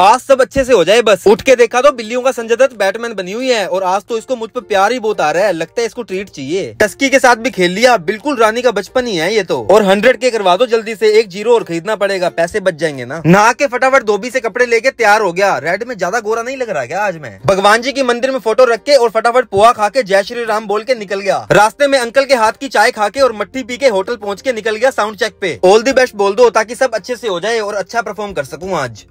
आज सब अच्छे से हो जाए बस उठ के देखा तो बिल्लियों का संजय दत्त बैटमैन बनी हुई है और आज तो इसको मुझ पर प्यार ही बहुत आ रहा है लगता है इसको ट्रीट चाहिए टस्की के साथ भी खेल लिया बिल्कुल रानी का बचपन ही है ये तो और हंड्रेड के करवा दो जल्दी से एक जीरो और खरीदना पड़ेगा पैसे बच जाएंगे ना नहा के फटाफट धोबी से कपड़े लेके तैयार हो गया रेड में ज्यादा गोरा नहीं लग रहा क्या आज मैं भगवान जी की मंदिर में फोटो रख के और फटाफट पोहा खा के जय श्री राम बोल के निकल गया रास्ते में अंकल के हाथ की चाय खा के और मट्टी पी के होटल पहुँच के निकल गया साउंड चेक पे ऑल दी बेस्ट बोल दो ताकि सब अच्छे से हो जाए और अच्छा परफॉर्म कर सकूँ आज